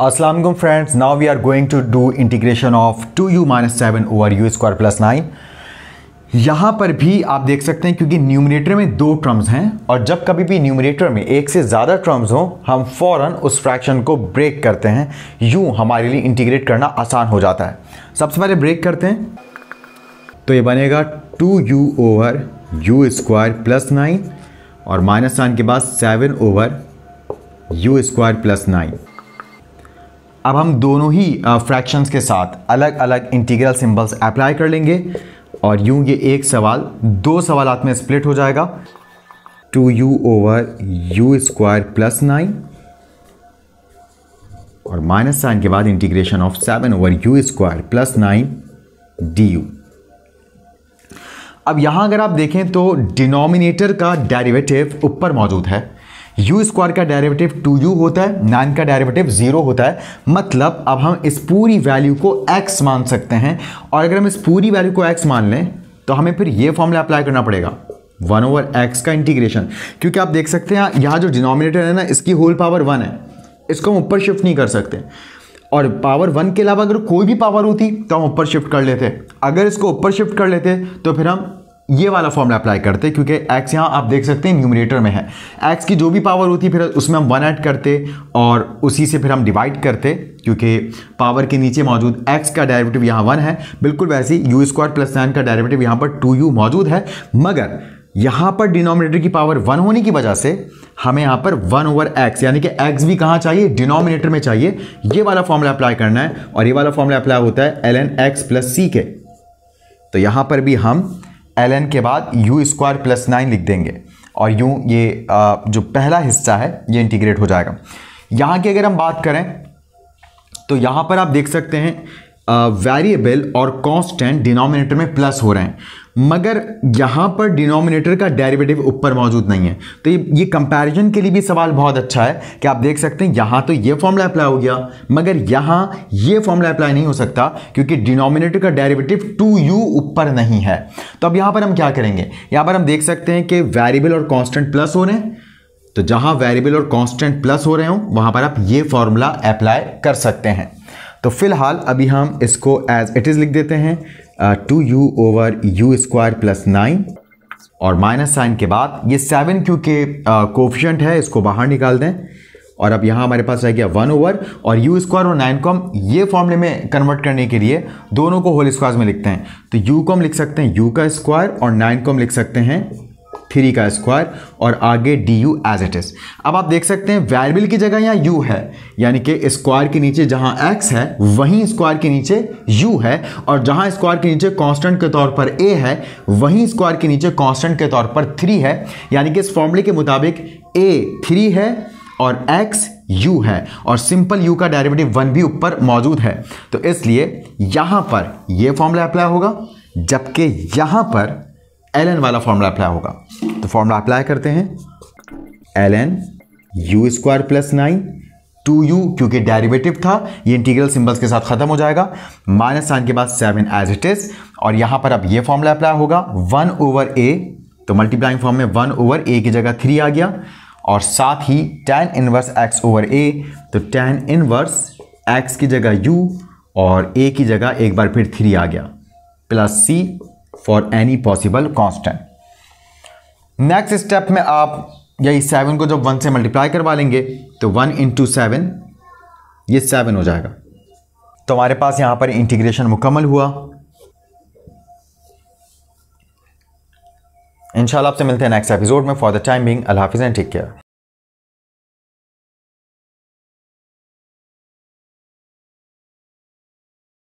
Aslam friends now we are going to do integration of two u minus seven over u square plus nine यहाँ पर भी आप देख सकते हैं क्योंकि न्यूमिनेटर में दो टर्म्स हैं और जब कभी भी न्यूमिनेटर में एक से ज़्यादा टर्म्स हो हम फौरन उस फ्रैक्शन को ब्रेक करते हैं यूँ हमारे लिए इंटीग्रेट करना आसान हो जाता है सबसे पहले ब्रेक करते हैं तो ये बनेगा two u over u square plus nine और माइनस नाइन के बाद seven over u square plus nine अब हम दोनों ही फ्रैक्शंस के साथ अलग अलग इंटीग्रल सिंबल्स अप्लाई कर लेंगे और यूं ये एक सवाल दो सवाल में स्प्लिट हो जाएगा two u over u square plus nine और माइनस साइन के बाद integration of seven over u square plus nine d u अब यहां अगर आप देखें तो डिनोमिनेटर का डेरिवेटिव ऊपर मौजूद है यू स्क्वायर का डायरेवेटिव टू यू होता है नाइन का डायरेवेटिव जीरो होता है मतलब अब हम इस पूरी वैल्यू को एक्स मान सकते हैं और अगर हम इस पूरी वैल्यू को एक्स मान लें तो हमें फिर ये फॉर्मूला अप्लाई करना पड़ेगा वन ओवर एक्स का इंटीग्रेशन क्योंकि आप देख सकते हैं यहाँ जो डिनोमिनेटर है ना इसकी होल पावर वन है इसको हम ऊपर शिफ्ट नहीं कर सकते और पावर वन के अलावा अगर कोई भी पावर होती तो हम ऊपर शिफ्ट कर लेते अगर इसको ऊपर शिफ्ट कर लेते तो फिर हम ये वाला फॉर्मला अप्लाई करते हैं क्योंकि एक्स यहाँ आप देख सकते हैं न्यूमिनेटर में है एक्स की जो भी पावर होती है फिर उसमें हम वन ऐड करते और उसी से फिर हम डिवाइड करते क्योंकि पावर के नीचे मौजूद एक्स का डायरेवेटिव यहाँ वन है बिल्कुल वैसे ही यू स्क्वायर प्लस नाइन का डायरेवेटिव यहाँ पर टू यू मौजूद है मगर यहाँ पर डिनोमिनेटर की पावर वन होने की वजह से हमें यहाँ पर वन ओवर एक्स यानी कि एक्स भी कहाँ चाहिए डिनोमिनेटर में चाहिए ये वाला फॉर्मला अप्लाई करना है और ये वाला फॉर्मला अप्लाई होता है l n x plus c के तो यहाँ पर भी हम एल एन के बाद यू स्क्वायर प्लस नाइन लिख देंगे और यूँ ये जो पहला हिस्सा है ये इंटीग्रेट हो जाएगा यहाँ की अगर हम बात करें तो यहाँ पर आप देख सकते हैं वेरिएबल और कांस्टेंट डिनोमिनेटर में प्लस हो रहे हैं मगर यहाँ पर डिनोमिनेटर का डेरिवेटिव ऊपर मौजूद नहीं है तो ये ये कंपैरिजन के लिए भी सवाल बहुत अच्छा है कि आप देख सकते हैं यहाँ तो ये फॉर्मूला अप्लाई हो गया मगर यहाँ ये फॉर्मूला अप्लाई नहीं हो सकता क्योंकि डिनोमिनेटर का डेरिवेटिव टू यू ऊपर नहीं है तो अब यहाँ पर हम क्या करेंगे यहाँ पर हम देख सकते हैं कि वेरिएबल और कॉन्स्टेंट प्लस हो रहे हैं तो जहाँ वेरिएबल और कॉन्स्टेंट प्लस हो रहे हो वहाँ पर आप ये फॉर्मूला अप्लाई कर सकते हैं तो फिलहाल अभी हम इसको एज इट इज़ लिख देते हैं two u over u square plus nine और माइनस साइन के बाद ये सेवन क्योंकि कोफिशेंट है इसको बाहर निकाल दें और अब यहाँ हमारे पास रह गया वन ओवर और यू स्क्वायर और नाइन को हम ये फॉर्मूले में कन्वर्ट करने के लिए दोनों को होल स्क्वायर में लिखते हैं तो यू को हम लिख सकते हैं यू का स्क्वायर और नाइन को हम लिख सकते हैं थ्री का स्क्वायर और आगे d u as it is अब आप देख सकते हैं वेरिएबल की जगह यहाँ यू है यानी कि स्क्वायर के नीचे जहाँ एक्स है वहीं स्क्वायर के नीचे यू है और जहाँ स्क्वायर के नीचे कांस्टेंट के तौर पर ए है वहीं स्क्वायर के नीचे कांस्टेंट के तौर पर थ्री है यानी कि इस फॉर्मूले के मुताबिक ए थ्री है और एक्स यू है और सिंपल यू का डायरेवेटिव वन भी ऊपर मौजूद है तो इसलिए यहाँ पर यह फॉर्मूला अप्लाई होगा जबकि यहाँ पर एल एन वाला फॉर्मूला अप्लाई होगा तो फॉर्मूला अप्लाई करते हैं l n u square plus nine two u क्योंकि डेरिवेटिव था ये इंटीग्रल सिंबल्स के साथ खत्म हो जाएगा माइनस साइन के बाद सेवन एज इट इज और यहां पर अब ये फॉर्मूला अप्लाई होगा वन ओवर ए तो मल्टीप्लाइंग फॉर्म में वन ओवर ए की जगह थ्री आ गया और साथ ही tan inverse x over a तो टेन इनवर्स एक्स की जगह यू और ए की जगह एक बार फिर थ्री आ गया plus c for any possible constant next step में आप यही सेवन को जब वन से मल्टीप्लाई करवा लेंगे तो वन इंटू सेवन ये सेवन हो जाएगा तो हमारे पास यहां पर इंटीग्रेशन मुकम्मल हुआ इंशाल्लाह आपसे मिलते हैं नेक्स्ट एपिसोड में फॉर द टाइम बिंग अल्लाह हाफिज़ एंड टेक केयर